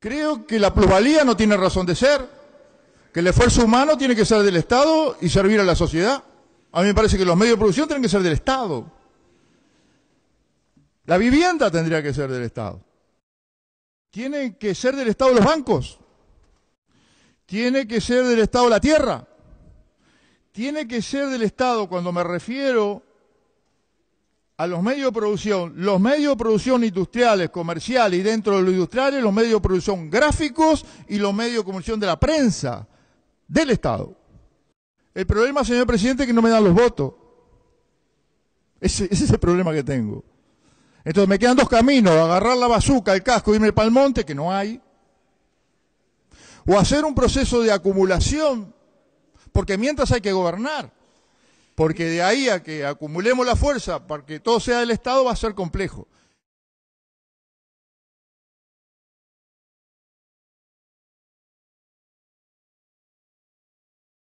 Creo que la plusvalía no tiene razón de ser, que el esfuerzo humano tiene que ser del Estado y servir a la sociedad. A mí me parece que los medios de producción tienen que ser del Estado. La vivienda tendría que ser del Estado. Tienen que ser del Estado los bancos. Tiene que ser del Estado la tierra. Tiene que ser del Estado, cuando me refiero a los medios de producción, los medios de producción industriales, comerciales y dentro de los industriales, los medios de producción gráficos y los medios de comunicación de la prensa del Estado. El problema, señor presidente, es que no me dan los votos. Ese, es el problema que tengo. Entonces me quedan dos caminos, agarrar la bazuca, el casco, irme para el monte, que no hay, o hacer un proceso de acumulación, porque mientras hay que gobernar. Porque de ahí a que acumulemos la fuerza para que todo sea del Estado va a ser complejo.